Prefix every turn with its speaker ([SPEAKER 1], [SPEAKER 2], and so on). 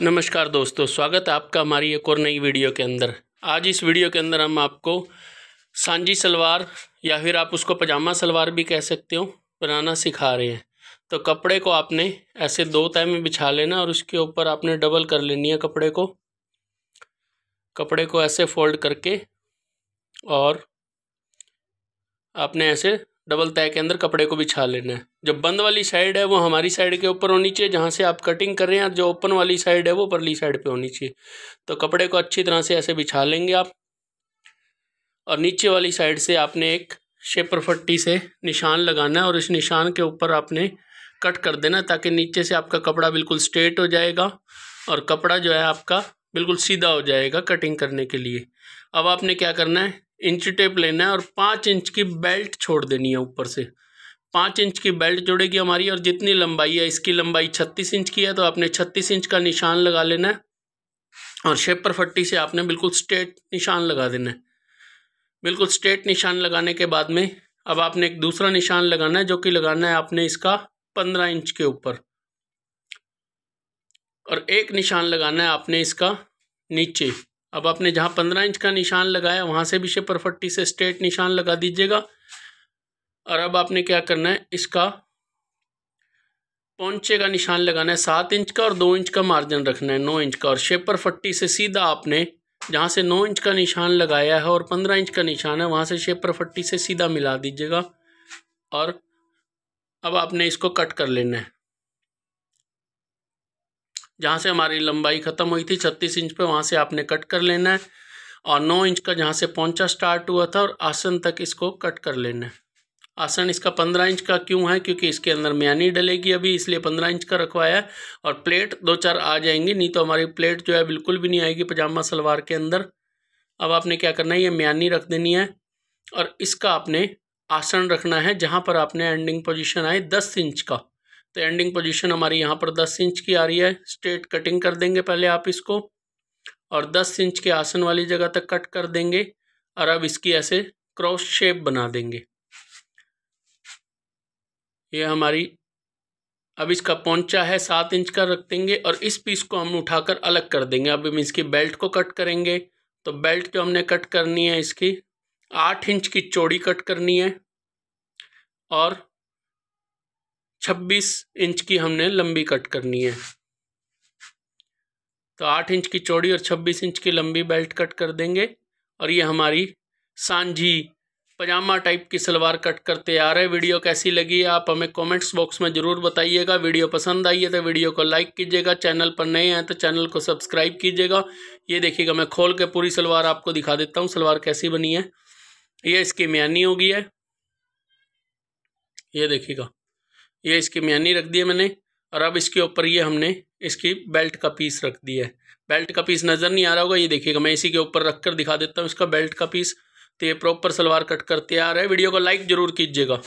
[SPEAKER 1] नमस्कार दोस्तों स्वागत है आपका हमारी एक और नई वीडियो के अंदर आज इस वीडियो के अंदर हम आपको सांझी सलवार या फिर आप उसको पजामा सलवार भी कह सकते हो बनाना सिखा रहे हैं तो कपड़े को आपने ऐसे दो तय में बिछा लेना और उसके ऊपर आपने डबल कर लेनी है कपड़े को कपड़े को ऐसे फोल्ड करके और आपने ऐसे डबल तय के अंदर कपड़े को बिछा लेना है जो बंद वाली साइड है वो हमारी साइड के ऊपर होनी चाहिए जहाँ से आप कटिंग कर रहे हैं जो ओपन वाली साइड है वो परली साइड पे होनी चाहिए तो कपड़े को अच्छी तरह से ऐसे बिछा लेंगे आप और नीचे वाली साइड से आपने एक शेपर फट्टी से निशान लगाना है और इस निशान के ऊपर आपने कट कर देना ताकि नीचे से आपका कपड़ा बिल्कुल स्ट्रेट हो जाएगा और कपड़ा जो है आपका बिल्कुल सीधा हो जाएगा कटिंग करने के लिए अब आपने क्या करना है इंच टेप लेना है और पाँच इंच की बेल्ट छोड़ देनी है ऊपर से पाँच इंच की बेल्ट जुड़ेगी हमारी और जितनी लंबाई है इसकी लंबाई छत्तीस इंच की है तो आपने छत्तीस इंच का निशान लगा लेना है और शेपर फट्टी से आपने बिल्कुल स्ट्रेट निशान लगा देना है बिल्कुल स्ट्रेट निशान लगाने के बाद में अब आपने एक दूसरा निशान लगाना है जो कि लगाना है आपने इसका पंद्रह इंच के ऊपर और एक निशान लगाना है आपने इसका नीचे अब आपने जहाँ पंद्रह इंच का निशान लगाया वहाँ से भी शेपर फट्टी से स्ट्रेट निशान लगा दीजिएगा और अब आपने क्या करना है इसका पौचे का निशान लगाना है सात इंच का और दो इंच का मार्जिन रखना है नौ इंच का और शेपर फट्टी से सीधा आपने जहाँ से नौ इंच का निशान लगाया है और पंद्रह इंच का निशान है वहाँ से शेपर फट्टी से सीधा मिला दीजिएगा और अब आपने इसको कट कर लेना है जहाँ से हमारी लंबाई ख़त्म हुई थी छत्तीस इंच पे वहाँ से आपने कट कर लेना है और नौ इंच का जहाँ से पहुँचा स्टार्ट हुआ था और आसन तक इसको कट कर लेना है आसन इसका पंद्रह इंच का क्यों है क्योंकि इसके अंदर म्यानी डलेगी अभी इसलिए पंद्रह इंच का रखवाया है और प्लेट दो चार आ जाएंगी नहीं तो हमारी प्लेट जो है बिल्कुल भी नहीं आएगी पजामा सलवार के अंदर अब आपने क्या करना है ये म्यानी रख देनी है और इसका आपने आसन रखना है जहाँ पर आपने एंडिंग पोजिशन आए दस इंच का तो एंडिंग पोजीशन हमारी यहाँ पर दस इंच की आ रही है स्ट्रेट कटिंग कर देंगे पहले आप इसको और दस इंच के आसन वाली जगह तक कट कर देंगे और अब इसकी ऐसे क्रॉस शेप बना देंगे ये हमारी अब इसका पौचा है सात इंच का रख देंगे और इस पीस को हम उठाकर अलग कर देंगे अब हम इसकी बेल्ट को कट करेंगे तो बेल्ट जो हमने कट करनी है इसकी आठ इंच की चौड़ी कट करनी है और 26 इंच की हमने लंबी कट करनी है तो 8 इंच की चौड़ी और 26 इंच की लंबी बेल्ट कट कर देंगे और ये हमारी सांझी पजामा टाइप की सलवार कट करते आ रहे वीडियो कैसी लगी आप हमें कमेंट्स बॉक्स में ज़रूर बताइएगा वीडियो पसंद आई है तो वीडियो को लाइक कीजिएगा चैनल पर नए हैं तो चैनल को सब्सक्राइब कीजिएगा ये देखिएगा मैं खोल के पूरी सलवार आपको दिखा देता हूँ सलवार कैसी बनी है ये इसकी म्यानी होगी है ये देखिएगा ये इसकी म्यानी रख दी है मैंने और अब इसके ऊपर ये हमने इसकी बेल्ट का पीस रख दिया है बेल्ट का पीस नज़र नहीं आ रहा होगा ये देखिएगा मैं इसी के ऊपर रख कर दिखा देता हूँ इसका बेल्ट का पीस तो ये प्रॉपर सलवार कट कर तैयार है वीडियो को लाइक ज़रूर कीजिएगा